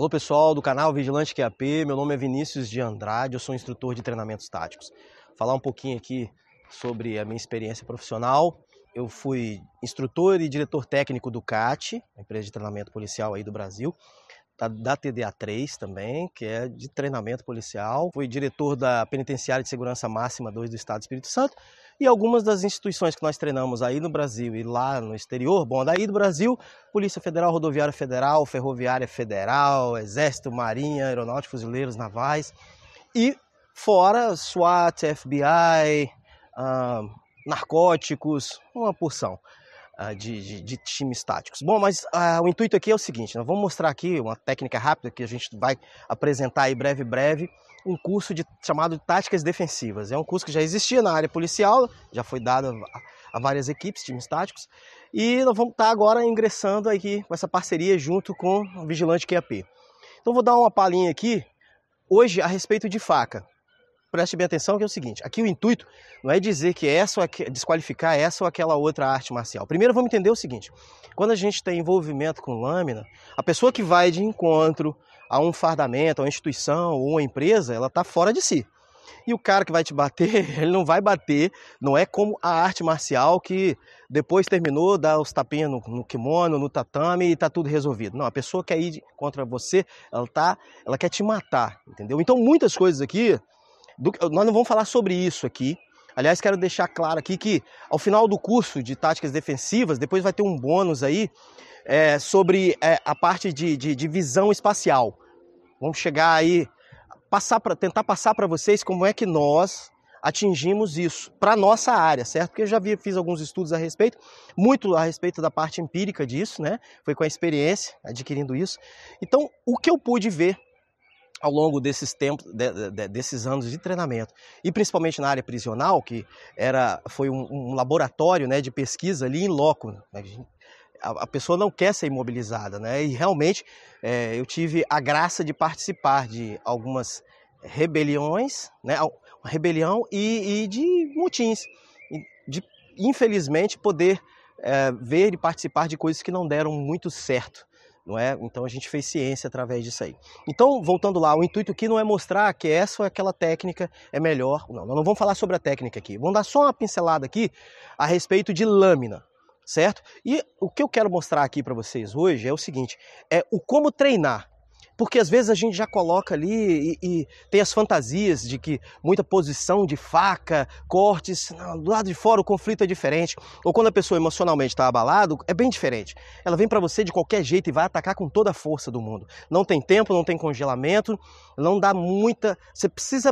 Alô pessoal do canal Vigilante QAP, meu nome é Vinícius de Andrade, eu sou instrutor de treinamentos táticos. Falar um pouquinho aqui sobre a minha experiência profissional. Eu fui instrutor e diretor técnico do CAT, empresa de treinamento policial aí do Brasil, da, da TDA3 também, que é de treinamento policial. Fui diretor da Penitenciária de Segurança Máxima 2 do Estado do Espírito Santo e algumas das instituições que nós treinamos aí no Brasil e lá no exterior, bom, daí do Brasil, Polícia Federal, Rodoviária Federal, Ferroviária Federal, Exército, Marinha, Aeronáutica, Fuzileiros, Navais, e fora SWAT, FBI, ah, narcóticos, uma porção. Ah, de, de, de, times táticos. Bom, mas uh, o intuito aqui é o seguinte: nós né? vamos mostrar aqui uma técnica rápida que a gente vai apresentar aí breve, breve, um curso de, chamado Táticas Defensivas. É um curso que já existia na área policial, já foi dado a, a várias equipes, times táticos, e nós vamos estar tá agora ingressando aqui com essa parceria junto com o Vigilante QAP. Então vou dar uma palhinha aqui hoje a respeito de faca preste bem atenção que é o seguinte, aqui o intuito não é dizer que essa ou aqu... desqualificar essa ou aquela outra arte marcial. Primeiro vamos entender o seguinte, quando a gente tem envolvimento com lâmina, a pessoa que vai de encontro a um fardamento, a uma instituição ou uma empresa, ela está fora de si. E o cara que vai te bater, ele não vai bater, não é como a arte marcial que depois terminou, dá os tapinhas no, no kimono, no tatame e está tudo resolvido. Não, a pessoa quer ir contra você, ela tá, ela quer te matar, entendeu? Então muitas coisas aqui do, nós não vamos falar sobre isso aqui. Aliás, quero deixar claro aqui que ao final do curso de táticas defensivas, depois vai ter um bônus aí é, sobre é, a parte de, de, de, visão espacial. Vamos chegar aí, passar pra, tentar passar para vocês como é que nós atingimos isso para nossa área, certo? Porque eu já vi, fiz alguns estudos a respeito, muito a respeito da parte empírica disso, né? Foi com a experiência adquirindo isso. Então, o que eu pude ver ao longo desses tempos, de, de, desses anos de treinamento e principalmente na área prisional, que era foi um, um laboratório, né, de pesquisa ali em loco. A, a, pessoa não quer ser imobilizada, né? E realmente é, eu tive a graça de participar de algumas rebeliões, né? Rebelião e, e de motins, de infelizmente poder é, ver e participar de coisas que não deram muito certo não é? Então a gente fez ciência através disso aí. Então, voltando lá, o intuito aqui não é mostrar que essa ou aquela técnica é melhor, não, nós não vamos falar sobre a técnica aqui, vamos dar só uma pincelada aqui a respeito de lâmina, certo? E o que eu quero mostrar aqui para vocês hoje é o seguinte, é o como treinar, porque às vezes a gente já coloca ali e, e, tem as fantasias de que muita posição de faca, cortes, não, do lado de fora o conflito é diferente, ou quando a pessoa emocionalmente está abalada, é bem diferente. Ela vem para você de qualquer jeito e vai atacar com toda a força do mundo. Não tem tempo, não tem congelamento, não dá muita. Você precisa.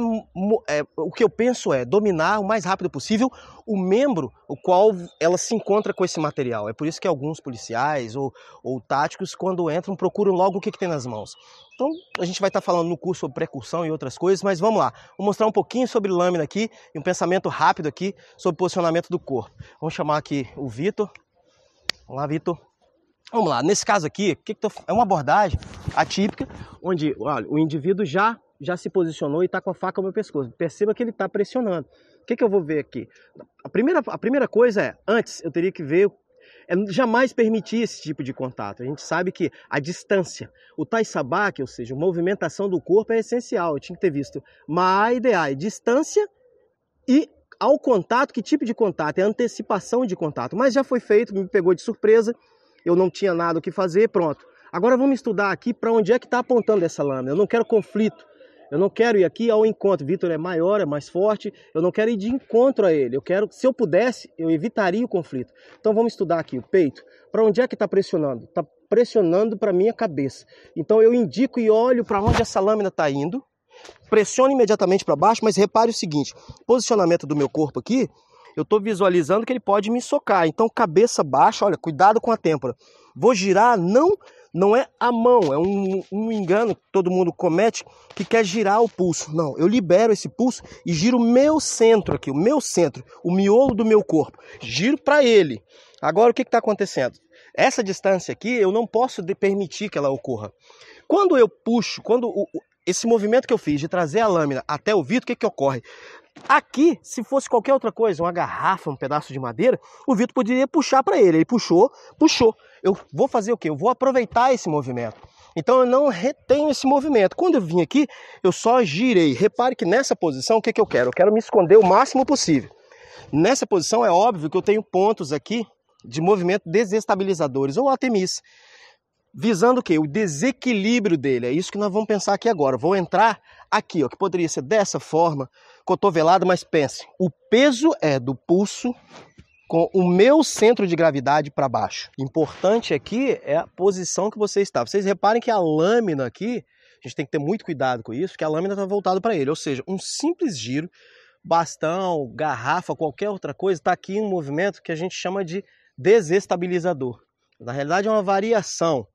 É, o que eu penso é dominar o mais rápido possível o membro o qual ela se encontra com esse material. É por isso que alguns policiais ou, ou táticos, quando entram, procuram logo o que, que tem nas mãos. Então a gente vai estar tá falando no curso sobre precursão e outras coisas, mas vamos lá. Vou mostrar um pouquinho sobre lâmina aqui e um pensamento rápido aqui sobre posicionamento do corpo. Vamos chamar aqui o Vitor. Vamos lá, Vitor. Vamos lá, nesse caso aqui, que que tô... é uma abordagem atípica, onde olha, o indivíduo já, já se posicionou e está com a faca no meu pescoço. Perceba que ele está pressionando. O que, que eu vou ver aqui? A primeira, a primeira coisa é, antes eu teria que ver é jamais permitir esse tipo de contato. A gente sabe que a distância, o taisabak, ou seja, a movimentação do corpo é essencial. Eu tinha que ter visto é distância e ao contato, que tipo de contato? É antecipação de contato. Mas já foi feito, me pegou de surpresa, eu não tinha nada o que fazer, pronto. Agora vamos estudar aqui para onde é que está apontando essa lâmina. Eu não quero conflito. Eu não quero ir aqui ao encontro. Vitor é maior, é mais forte. Eu não quero ir de encontro a ele. Eu quero, se eu pudesse, eu evitaria o conflito. Então vamos estudar aqui o peito. Para onde é que está pressionando? Está pressionando para minha cabeça. Então eu indico e olho para onde essa lâmina está indo. Pressiono imediatamente para baixo, mas repare o seguinte: posicionamento do meu corpo aqui, eu estou visualizando que ele pode me socar. Então cabeça baixa, olha, cuidado com a têmpora. Vou girar não não é a mão, é um, um, engano que todo mundo comete que quer girar o pulso. Não, eu libero esse pulso e giro o meu centro aqui, o meu centro, o miolo do meu corpo. Giro para ele. Agora o que está acontecendo? Essa distância aqui eu não posso permitir que ela ocorra. Quando eu puxo, quando o, esse movimento que eu fiz de trazer a lâmina até o vidro, o que, que ocorre? Aqui, se fosse qualquer outra coisa, uma garrafa, um pedaço de madeira, o Vitor poderia puxar para ele. Ele puxou, puxou. Eu vou fazer o quê? Eu vou aproveitar esse movimento. Então eu não retenho esse movimento. Quando eu vim aqui, eu só girei. Repare que nessa posição, o que, que eu quero? Eu quero me esconder o máximo possível. Nessa posição é óbvio que eu tenho pontos aqui de movimento desestabilizadores ou atemis, visando o quê? O desequilíbrio dele. É isso que nós vamos pensar aqui agora. vou entrar aqui, ó, que poderia ser dessa forma, cotovelada, mas pense, o peso é do pulso com o meu centro de gravidade para baixo. Importante aqui é a posição que você está. Vocês reparem que a lâmina aqui, a gente tem que ter muito cuidado com isso, que a lâmina está voltada para ele, ou seja, um simples giro, bastão, garrafa, qualquer outra coisa, está aqui um movimento que a gente chama de desestabilizador. Na realidade é uma variação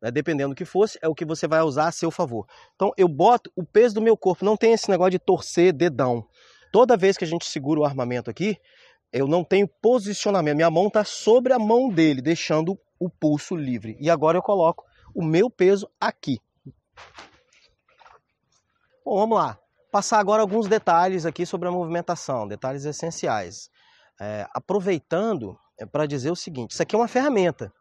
né, dependendo do que fosse, é o que você vai usar a seu favor. Então eu boto o peso do meu corpo, não tem esse negócio de torcer dedão. Toda vez que a gente segura o armamento aqui, eu não tenho posicionamento, minha mão está sobre a mão dele, deixando o pulso livre. E agora eu coloco o meu peso aqui. Bom, vamos lá. Passar agora alguns detalhes aqui sobre a movimentação, detalhes essenciais. É, aproveitando é para dizer o seguinte: isso aqui é uma ferramenta.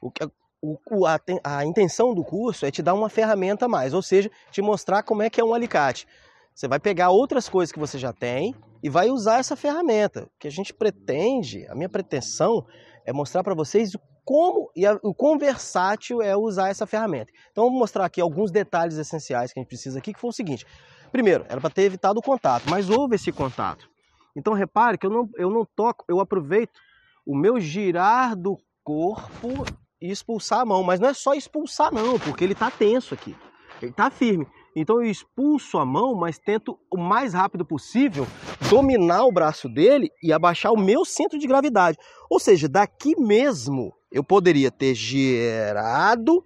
O que, o, a, a intenção do curso é te dar uma ferramenta a mais, ou seja, te mostrar como é que é um alicate. Você vai pegar outras coisas que você já tem e vai usar essa ferramenta. O que a gente pretende, a minha pretensão é mostrar para vocês como e a, o quão versátil é usar essa ferramenta. Então, eu vou mostrar aqui alguns detalhes essenciais que a gente precisa aqui, que foi o seguinte. Primeiro, era para ter evitado o contato, mas houve esse contato. Então, repare que eu não, eu não toco, eu aproveito o meu girar do corpo e expulsar a mão. Mas não é só expulsar, não, porque ele está tenso aqui. Ele está firme. Então eu expulso a mão, mas tento o mais rápido possível dominar o braço dele e abaixar o meu centro de gravidade. Ou seja, daqui mesmo eu poderia ter girado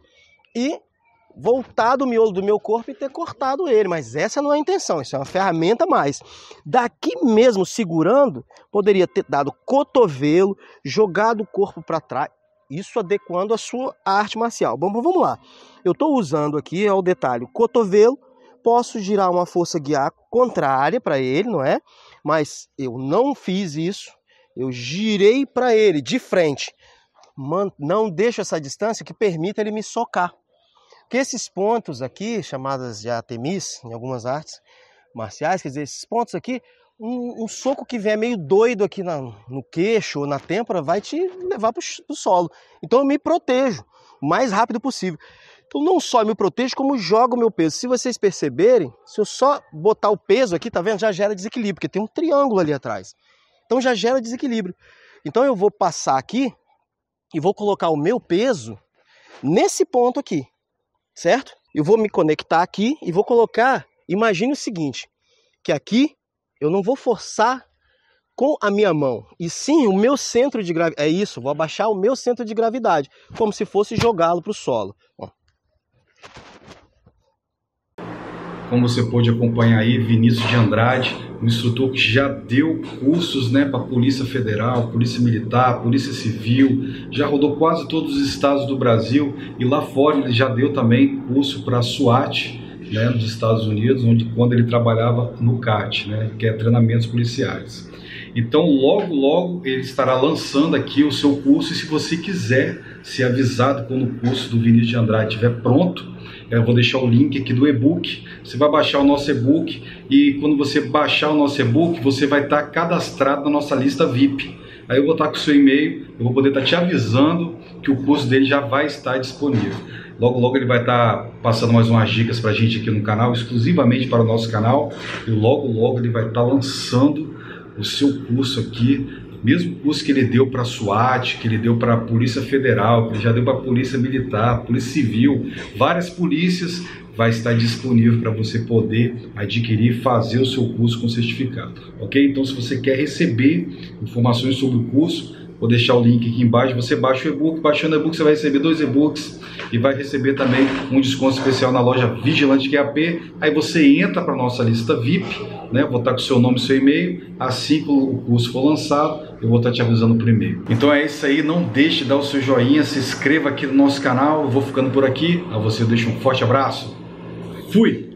e voltado o miolo do meu corpo e ter cortado ele, mas essa não é a intenção, isso é uma ferramenta a mais. Daqui mesmo segurando, poderia ter dado cotovelo, jogado o corpo para trás, isso adequando a sua arte marcial. Bom, vamos lá. Eu estou usando aqui é o detalhe cotovelo. Posso girar uma força guiar contrária para ele, não é? Mas eu não fiz isso. Eu girei para ele de frente. Não deixo essa distância que permita ele me socar. Porque esses pontos aqui, chamadas de atemis em algumas artes marciais, quer dizer, esses pontos aqui um, um, soco que vier meio doido aqui na, no queixo ou na têmpora vai te levar para o solo. Então eu me protejo o mais rápido possível. Então não só me protejo, como jogo o meu peso. Se vocês perceberem, se eu só botar o peso aqui, tá vendo? Já gera desequilíbrio, porque tem um triângulo ali atrás. Então já gera desequilíbrio. Então eu vou passar aqui e vou colocar o meu peso nesse ponto aqui, certo? Eu vou me conectar aqui e vou colocar, imagine o seguinte, que aqui eu não vou forçar com a minha mão, e sim o meu centro de gravidade. É isso, vou abaixar o meu centro de gravidade, como se fosse jogá-lo para o solo. Como você pôde acompanhar aí, Vinícius de Andrade, um instrutor que já deu cursos né, para Polícia Federal, Polícia Militar, Polícia Civil, já rodou quase todos os estados do Brasil e lá fora ele já deu também curso para a SWAT né, dos Estados Unidos, onde quando ele trabalhava no CAT, né, que é treinamentos policiais. Então, logo, logo ele estará lançando aqui o seu curso. E se você quiser ser avisado quando o curso do Vinícius de Andrade estiver pronto, eu vou deixar o link aqui do e-book. Você vai baixar o nosso e-book e quando você baixar o nosso e-book, você vai estar cadastrado na nossa lista VIP. Aí eu vou estar com o seu e-mail, eu vou poder estar te avisando que o curso dele já vai estar disponível. Logo, logo ele vai estar tá passando mais umas dicas para a gente aqui no canal, exclusivamente para o nosso canal. E logo, logo ele vai estar tá lançando o seu curso aqui, mesmo curso que ele deu para a SWAT, que ele deu para a Polícia Federal, que ele já deu para a Polícia Militar, Polícia Civil, várias polícias, vai estar disponível para você poder adquirir, fazer o seu curso com certificado, ok? Então, se você quer receber informações sobre o curso, Vou deixar o link aqui embaixo. Você baixa o e-book. Baixando o e-book, você vai receber dois e-books e vai receber também um desconto especial na loja Vigilante QAP. Aí você entra para nossa lista VIP, né? Vou estar com o seu nome e seu e-mail. Assim que o curso for lançado, eu vou estar te avisando por e-mail. Então é isso aí. Não deixe de dar o seu joinha, se inscreva aqui no nosso canal. Eu vou ficando por aqui. A você eu deixo um forte abraço. Fui!